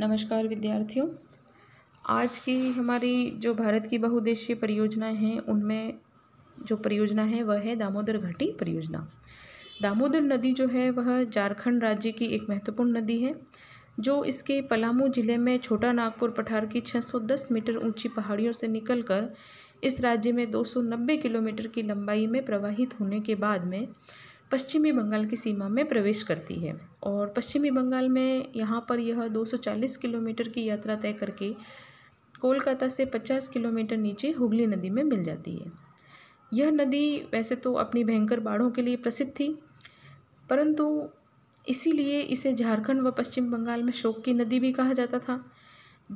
नमस्कार विद्यार्थियों आज की हमारी जो भारत की बहुउद्देशीय परियोजनाएं हैं उनमें जो परियोजना है वह है दामोदर घाटी परियोजना दामोदर नदी जो है वह झारखंड राज्य की एक महत्वपूर्ण नदी है जो इसके पलामू जिले में छोटा नागपुर पठार की 610 मीटर ऊंची पहाड़ियों से निकलकर इस राज्य में 290 किलोमीटर की लंबाई में प्रवाहित होने के बाद में पश्चिमी बंगाल की सीमा में प्रवेश करती है और पश्चिमी बंगाल में यहाँ पर यह 240 किलोमीटर की यात्रा तय करके कोलकाता से 50 किलोमीटर नीचे हुगली नदी में मिल जाती है यह नदी वैसे तो अपनी भयंकर बाढ़ों के लिए प्रसिद्ध थी परंतु इसीलिए इसे झारखंड व पश्चिम बंगाल में शोक की नदी भी कहा जाता था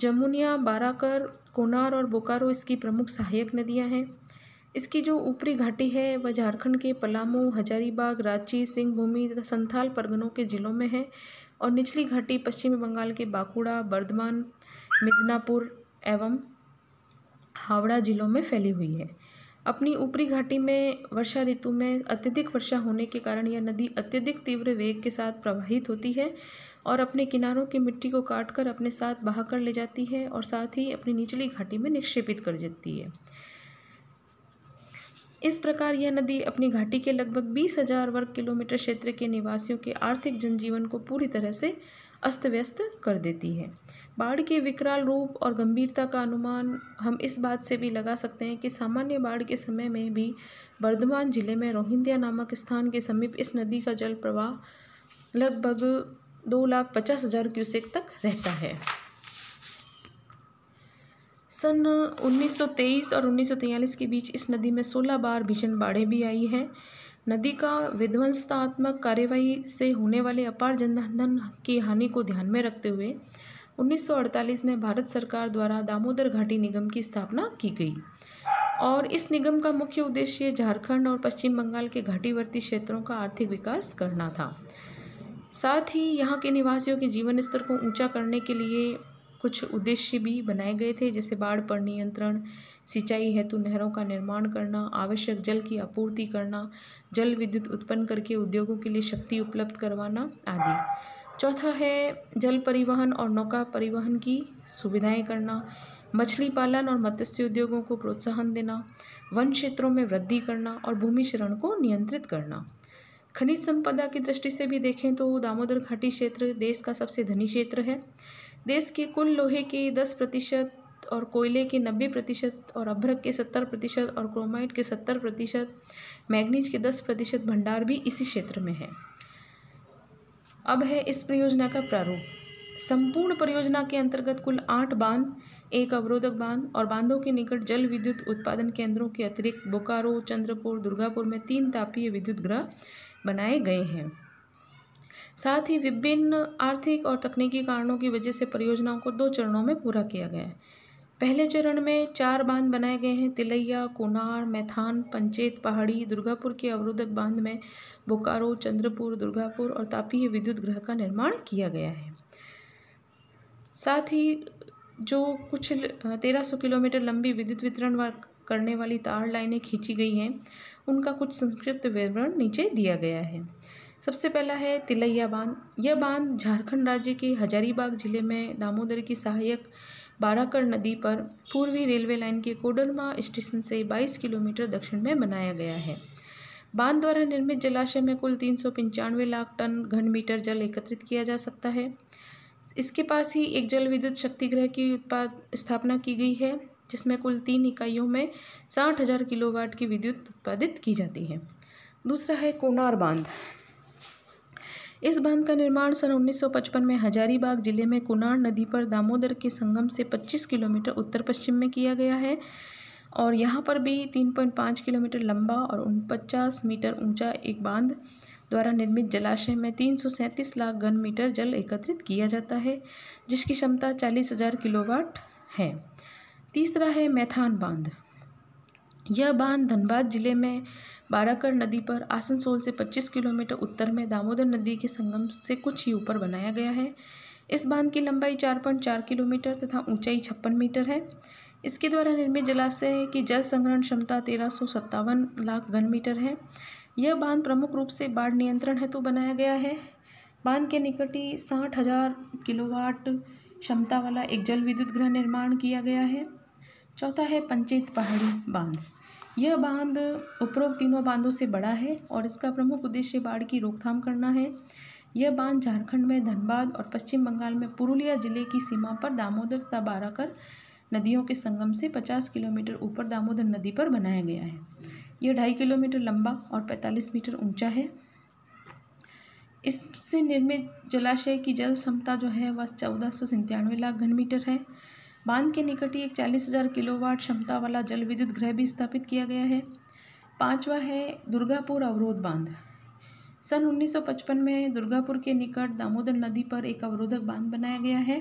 जमुनिया बाराकर कोनार और बोकारो इसकी प्रमुख सहायक नदियाँ हैं इसकी जो ऊपरी घाटी है वह झारखंड के पलामू हजारीबाग रांची सिंहभूमि तथा संथाल परगनों के ज़िलों में है और निचली घाटी पश्चिम बंगाल के बांकुड़ा बर्धमान मिदनापुर एवं हावड़ा ज़िलों में फैली हुई है अपनी ऊपरी घाटी में वर्षा ऋतु में अत्यधिक वर्षा होने के कारण यह नदी अत्यधिक तीव्र वेग के साथ प्रवाहित होती है और अपने किनारों की मिट्टी को काटकर अपने साथ बहाकर कर ले जाती है और साथ ही अपनी निचली घाटी में निक्षेपित कर देती है इस प्रकार यह नदी अपनी घाटी के लगभग बीस हजार वर्ग किलोमीटर क्षेत्र के निवासियों के आर्थिक जनजीवन को पूरी तरह से अस्त व्यस्त कर देती है बाढ़ के विकराल रूप और गंभीरता का अनुमान हम इस बात से भी लगा सकते हैं कि सामान्य बाढ़ के समय में भी वर्धमान जिले में रोहिंद्या नामक स्थान के समीप इस नदी का जल प्रवाह लगभग दो लाख पचास हज़ार क्यूसेक तक रहता है सन 1923 और 1943 के बीच इस नदी में 16 बार भीषण बाढ़ें भी आई हैं नदी का विध्वंसतात्मक कार्यवाही से होने वाले अपार जनधन की हानि को ध्यान में रखते हुए 1948 में भारत सरकार द्वारा दामोदर घाटी निगम की स्थापना की गई और इस निगम का मुख्य उद्देश्य झारखंड और पश्चिम बंगाल के घाटीवर्ती क्षेत्रों का आर्थिक विकास करना था साथ ही यहाँ के निवासियों के जीवन स्तर को ऊंचा करने के लिए कुछ उद्देश्य भी बनाए गए थे जैसे बाढ़ पर नियंत्रण सिंचाई हेतु नहरों का निर्माण करना आवश्यक जल की आपूर्ति करना जल विद्युत उत्पन्न करके उद्योगों के लिए शक्ति उपलब्ध करवाना आदि चौथा है जल परिवहन और नौका परिवहन की सुविधाएं करना मछली पालन और मत्स्य उद्योगों को प्रोत्साहन देना वन क्षेत्रों में वृद्धि करना और भूमि शरण को नियंत्रित करना खनिज संपदा की दृष्टि से भी देखें तो दामोदर घाटी क्षेत्र देश का सबसे धनी क्षेत्र है देश के कुल लोहे के दस प्रतिशत और कोयले के नब्बे प्रतिशत और अभ्रक के सत्तर प्रतिशत और क्रोमाइट के सत्तर प्रतिशत मैग्नीज के दस प्रतिशत भंडार भी इसी क्षेत्र में है अब है इस परियोजना का प्रारूप संपूर्ण परियोजना के अंतर्गत कुल आठ बांध एक अवरोधक बांध और बांधों के निकट जल विद्युत उत्पादन केंद्रों के अतिरिक्त बोकारो चंद्रपुर दुर्गापुर में तीन तापीय विद्युत ग्रह बनाए गए हैं साथ ही विभिन्न आर्थिक और तकनीकी कारणों की वजह से परियोजनाओं को दो चरणों में पूरा किया गया है पहले चरण में चार बांध बनाए गए हैं तिलैया कुनार मैथान पंचेत पहाड़ी दुर्गापुर के अवरोधक बांध में बोकारो चंद्रपुर दुर्गापुर और तापीय विद्युत गृह का निर्माण किया गया है साथ ही जो कुछ तेरह सौ किलोमीटर लंबी विद्युत वितरण करने वाली तार लाइनें खींची गई हैं उनका कुछ संक्षिप्त विवरण नीचे दिया गया है सबसे पहला है तिलैया बांध यह बांध झारखंड राज्य के हजारीबाग जिले में दामोदर की सहायक बाराकर नदी पर पूर्वी रेलवे लाइन के कोडरमा स्टेशन से 22 किलोमीटर दक्षिण में बनाया गया है बांध द्वारा निर्मित जलाशय में कुल तीन लाख टन घन मीटर जल एकत्रित किया जा सकता है इसके पास ही एक जल विद्युत शक्ति की उत्पाद स्थापना की गई है जिसमें कुल तीन इकाइयों में साठ हज़ार किलोवाट की विद्युत उत्पादित की जाती है दूसरा है कोनार बांध इस बांध का निर्माण सन 1955 में हजारीबाग जिले में कुनार नदी पर दामोदर के संगम से 25 किलोमीटर उत्तर पश्चिम में किया गया है और यहाँ पर भी 3.5 किलोमीटर लंबा और उन मीटर ऊंचा एक बांध द्वारा निर्मित जलाशय में तीन लाख घन मीटर जल एकत्रित किया जाता है जिसकी क्षमता चालीस हज़ार किलोवाट है तीसरा है मैथान बांध यह बांध धनबाद जिले में बाराकर नदी पर आसनसोल से पच्चीस किलोमीटर उत्तर में दामोदर नदी के संगम से कुछ ही ऊपर बनाया गया है इस बांध की लंबाई चार पॉइंट चार किलोमीटर तथा ऊंचाई छप्पन मीटर है इसके द्वारा निर्मित जलाशय की जल संग्रहण क्षमता तेरह सौ सत्तावन लाख घन मीटर है यह बांध प्रमुख रूप से बाढ़ नियंत्रण हेतु बनाया गया है बांध के निकट ही साठ हजार किलोवाट क्षमता वाला एक जल विद्युत गृह निर्माण किया गया है चौथा है पंचेत पहाड़ी बांध यह बांध उपरोक्त तीनों बांधों से बड़ा है और इसका प्रमुख उद्देश्य बाढ़ की रोकथाम करना है यह बांध झारखंड में धनबाद और पश्चिम बंगाल में पुरुलिया जिले की सीमा पर दामोदर तबाराकर बाराकर नदियों के संगम से 50 किलोमीटर ऊपर दामोदर नदी पर बनाया गया है यह ढाई किलोमीटर लंबा और 45 मीटर ऊंचा है इससे निर्मित जलाशय की जल क्षमता जो है वह चौदह सौ लाख घन मीटर है बांध के निकट ही एक चालीस हज़ार किलोवाट क्षमता वाला जल विद्युत गृह भी स्थापित किया गया है पांचवा है दुर्गापुर अवरोध बांध सन 1955 में दुर्गापुर के निकट दामोदर नदी पर एक अवरोधक बांध बनाया गया है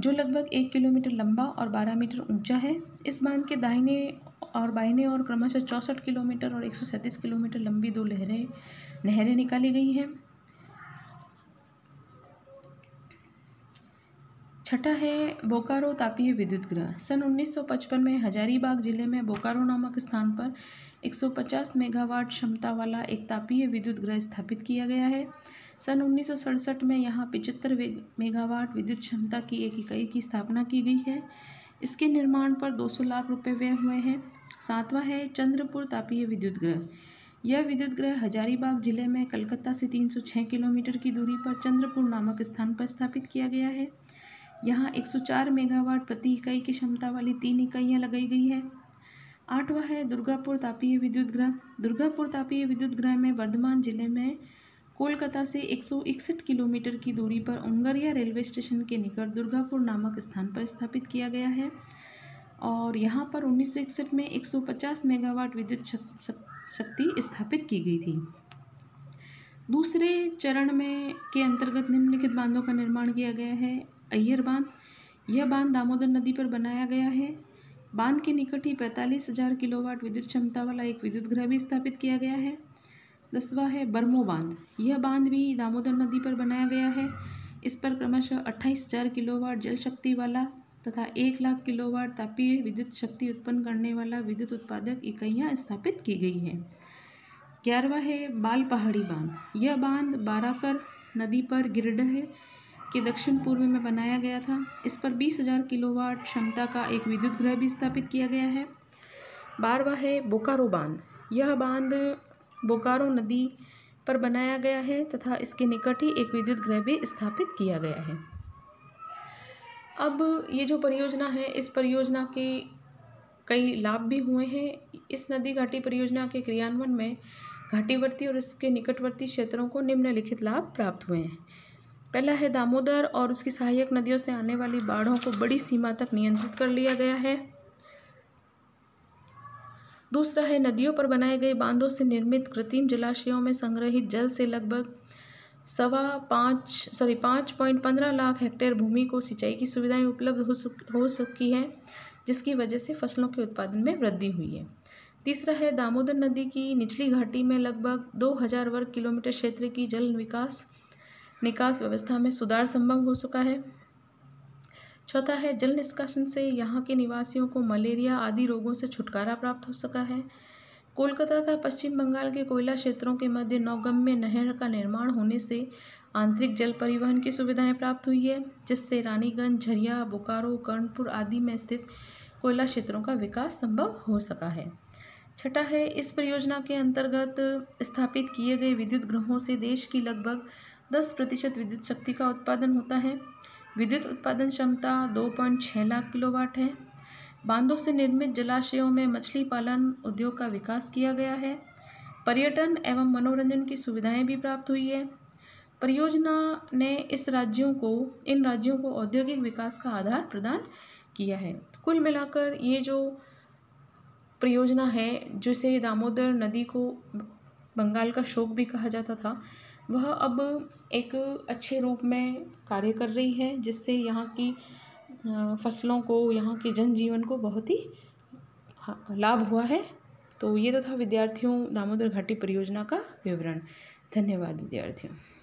जो लगभग एक किलोमीटर लंबा और बारह मीटर ऊंचा है इस बांध के दाहिने और बाहिने और क्रमशः चौंसठ किलोमीटर और एक किलोमीटर लंबी दो लहरें नहरें निकाली गई हैं छठा है बोकारो तापीय विद्युत गृह सन 1955 में हजारीबाग जिले में बोकारो नामक स्थान पर 150 मेगावाट क्षमता वाला एक तापीय विद्युत गृह स्थापित किया गया है सन उन्नीस में यहाँ पिचहत्तर मेगावाट विद्युत क्षमता की एक इकाई की स्थापना की गई है इसके निर्माण पर 200 लाख रुपए व्यय हुए हैं सातवां है चंद्रपुर तापीय विद्युत गृह यह विद्युत गृह हजारीबाग जिले में कलकत्ता से 306 किलोमीटर की दूरी पर चंद्रपुर नामक स्थान पर स्थापित किया गया है यहाँ 104 मेगावाट प्रति इकाई की क्षमता वाली तीन इकाइयाँ लगाई गई है आठवां है दुर्गापुर तापीय विद्युत गृह दुर्गापुर तापीय विद्युत गृह में वर्धमान जिले में कोलकाता से एक किलोमीटर की दूरी पर उंगरिया रेलवे स्टेशन के निकट दुर्गापुर नामक स्थान पर स्थापित किया गया है और यहाँ पर इकसठ में 150 मेगावाट विद्युत शक्ति स्थापित की गई थी दूसरे चरण में के अंतर्गत निम्नलिखित बांधों का निर्माण किया गया है अय्यर बांध यह बांध दामोदर नदी पर बनाया गया है बांध के निकट ही पैंतालीस हजार किलोवाट विद्युत क्षमता वाला एक विद्युत गृह भी स्थापित किया गया है दसवा है बर्मो बांध यह बांध भी दामोदर नदी पर बनाया गया है इस पर क्रमशः अट्ठाईस हजार किलोवाट जल शक्ति वाला तथा एक लाख किलोवाट तापीय विद्युत शक्ति उत्पन्न करने वाला विद्युत उत्पादक इकाइयाँ स्थापित की गई हैं ग्यारहवा है बाल पहाड़ी बांध यह बांध बाराकर नदी पर गिरड है के दक्षिण पूर्व में बनाया गया था इस पर 20,000 किलोवाट क्षमता का एक विद्युत गृह भी स्थापित किया गया है बारवा है बोकारो बांध यह बांध बोकारो नदी पर बनाया गया है तथा इसके निकट ही एक विद्युत गृह भी स्थापित किया गया है अब ये जो परियोजना है इस परियोजना के कई लाभ भी हुए हैं इस नदी घाटी परियोजना के क्रियान्वयन में घाटीवर्ती और इसके निकटवर्ती क्षेत्रों को निम्नलिखित लाभ प्राप्त हुए हैं पहला है दामोदर और उसकी सहायक नदियों से आने वाली बाढ़ों को बड़ी सीमा तक नियंत्रित कर लिया गया है दूसरा है नदियों पर बनाए गए बांधों से निर्मित कृत्रिम जलाशयों में संग्रहित जल से लगभग सवा पाँच सॉरी पाँच पॉइंट पंद्रह लाख हेक्टेयर भूमि को सिंचाई की सुविधाएं उपलब्ध हो सकी है जिसकी वजह से फसलों के उत्पादन में वृद्धि हुई है तीसरा है दामोदर नदी की निचली घाटी में लगभग दो हजार वर्ग किलोमीटर क्षेत्र की जल विकास निकास व्यवस्था में सुधार संभव हो चुका है चौथा है जल निष्कासन से यहाँ के निवासियों को मलेरिया आदि रोगों से छुटकारा प्राप्त हो सका है कोलकाता तथा पश्चिम बंगाल के कोयला क्षेत्रों के मध्य नौगम्य नहर का निर्माण होने से आंतरिक जल परिवहन की सुविधाएं प्राप्त हुई है जिससे रानीगंज झरिया बोकारो कर्णपुर आदि में स्थित कोयला क्षेत्रों का विकास संभव हो सका है छठा है इस परियोजना के अंतर्गत स्थापित किए गए विद्युत ग्रहों से देश की लगभग दस प्रतिशत विद्युत शक्ति का उत्पादन होता है विद्युत उत्पादन क्षमता दो पॉइंट छः लाख किलोवाट है बांधों से निर्मित जलाशयों में मछली पालन उद्योग का विकास किया गया है पर्यटन एवं मनोरंजन की सुविधाएं भी प्राप्त हुई है परियोजना ने इस राज्यों को इन राज्यों को औद्योगिक विकास का आधार प्रदान किया है कुल मिलाकर ये जो परियोजना है जिसे दामोदर नदी को बंगाल का शोक भी कहा जाता था वह अब एक अच्छे रूप में कार्य कर रही है जिससे यहाँ की फसलों को यहाँ के जनजीवन को बहुत ही लाभ हुआ है तो ये तो था विद्यार्थियों दामोदर घाटी परियोजना का विवरण धन्यवाद विद्यार्थियों